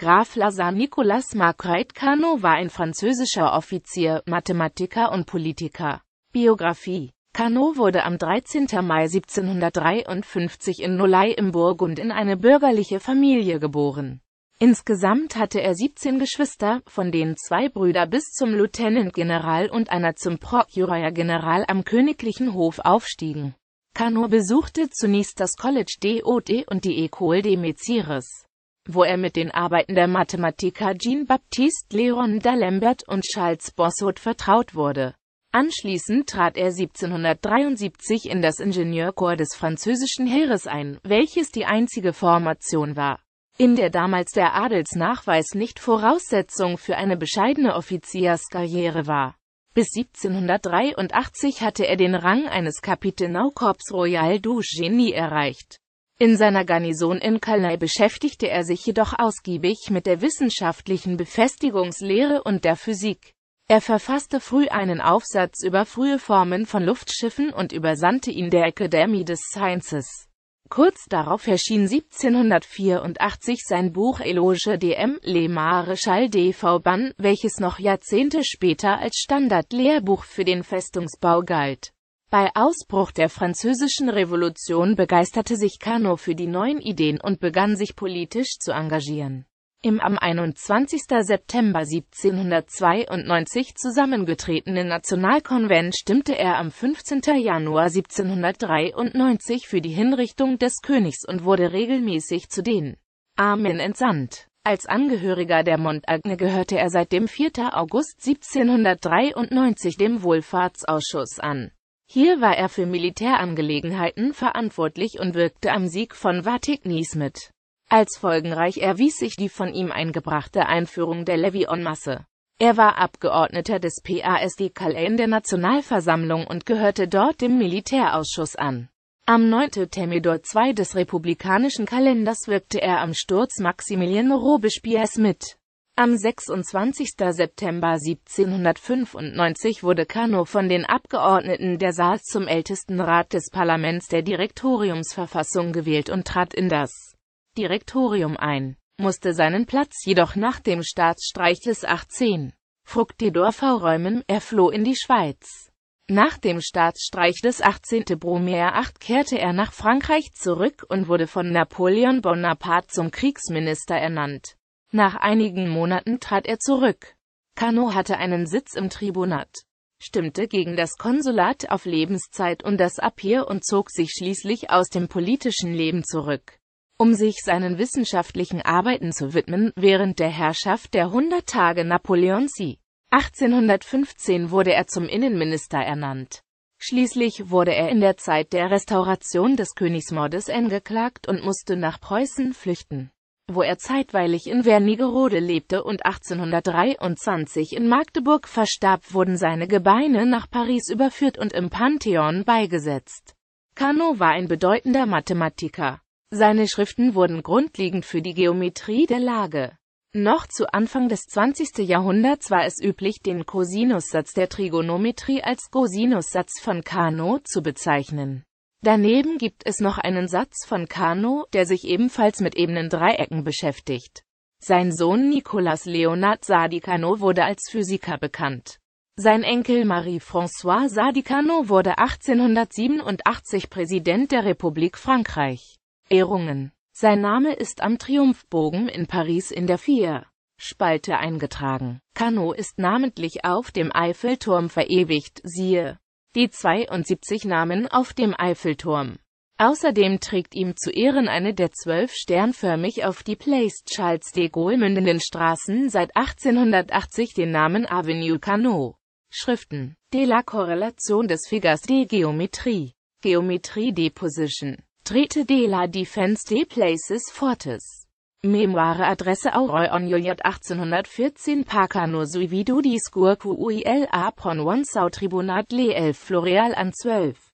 Graf Lazar Nicolas Marquardt Cano war ein französischer Offizier, Mathematiker und Politiker. Biografie Cano wurde am 13. Mai 1753 in Nolay im Burgund in eine bürgerliche Familie geboren. Insgesamt hatte er 17 Geschwister, von denen zwei Brüder bis zum Lieutenant-General und einer zum Procurator-General am königlichen Hof aufstiegen. Cano besuchte zunächst das College d'Ode und die École des Messires wo er mit den Arbeiten der Mathematiker Jean-Baptiste Léon d'Alembert und Charles Bossot vertraut wurde. Anschließend trat er 1773 in das Ingenieurkorps des französischen Heeres ein, welches die einzige Formation war, in der damals der Adelsnachweis nicht Voraussetzung für eine bescheidene Offizierskarriere war. Bis 1783 hatte er den Rang eines Capitaine au Corps Royal du Genie erreicht. In seiner Garnison in Calais beschäftigte er sich jedoch ausgiebig mit der wissenschaftlichen Befestigungslehre und der Physik. Er verfasste früh einen Aufsatz über frühe Formen von Luftschiffen und übersandte ihn der Academy des Sciences. Kurz darauf erschien 1784 sein Buch Eloge DM, Le Maréchal de Vauban, welches noch Jahrzehnte später als Standardlehrbuch für den Festungsbau galt. Bei Ausbruch der Französischen Revolution begeisterte sich Kano für die neuen Ideen und begann sich politisch zu engagieren. Im am 21. September 1792 zusammengetretenen Nationalkonvent stimmte er am 15. Januar 1793 für die Hinrichtung des Königs und wurde regelmäßig zu den Armen entsandt. Als Angehöriger der Montagne gehörte er seit dem 4. August 1793 dem Wohlfahrtsausschuss an. Hier war er für Militärangelegenheiten verantwortlich und wirkte am Sieg von Vatignis mit. Als folgenreich erwies sich die von ihm eingebrachte Einführung der Levy-en-Masse. Er war Abgeordneter des PASD Calais in der Nationalversammlung und gehörte dort dem Militärausschuss an. Am 9. Thermidor II des republikanischen Kalenders wirkte er am Sturz Maximilien Robespierres mit. Am 26. September 1795 wurde Kano von den Abgeordneten der Saar zum ältesten Rat des Parlaments der Direktoriumsverfassung gewählt und trat in das Direktorium ein, musste seinen Platz jedoch nach dem Staatsstreich des 18. Fructidorfer räumen, er floh in die Schweiz. Nach dem Staatsstreich des 18. Brumaire 8 kehrte er nach Frankreich zurück und wurde von Napoleon Bonaparte zum Kriegsminister ernannt. Nach einigen Monaten trat er zurück. Cano hatte einen Sitz im Tribunat, stimmte gegen das Konsulat auf Lebenszeit und das Apir und zog sich schließlich aus dem politischen Leben zurück, um sich seinen wissenschaftlichen Arbeiten zu widmen, während der Herrschaft der 100 Tage Napoleons sie. 1815 wurde er zum Innenminister ernannt. Schließlich wurde er in der Zeit der Restauration des Königsmordes angeklagt und musste nach Preußen flüchten wo er zeitweilig in Wernigerode lebte und 1823 in Magdeburg verstarb, wurden seine Gebeine nach Paris überführt und im Pantheon beigesetzt. Carnot war ein bedeutender Mathematiker. Seine Schriften wurden grundlegend für die Geometrie der Lage. Noch zu Anfang des 20. Jahrhunderts war es üblich, den Cosinussatz der Trigonometrie als Cosinussatz von Carnot zu bezeichnen. Daneben gibt es noch einen Satz von Carnot, der sich ebenfalls mit ebenen Dreiecken beschäftigt. Sein Sohn Nicolas Leonard Sadikano wurde als Physiker bekannt. Sein Enkel Marie-François Sadikano wurde 1887 Präsident der Republik Frankreich. Ehrungen Sein Name ist am Triumphbogen in Paris in der Vier. Spalte eingetragen. Carnot ist namentlich auf dem Eiffelturm verewigt, siehe die 72 Namen auf dem Eiffelturm. Außerdem trägt ihm zu Ehren eine der zwölf sternförmig auf die Place Charles de Gaulle mündenden Straßen seit 1880 den Namen Avenue Canot. Schriften De la Korrelation des Figures de Geometrie Geometrie de Position Trete de la Defense des Places Fortes Memoire Adresse Auroi on j 1814 Pacano Suivido Discours QUILA Pon Apon Wonsau Tribunat Le 11 Floreal an 12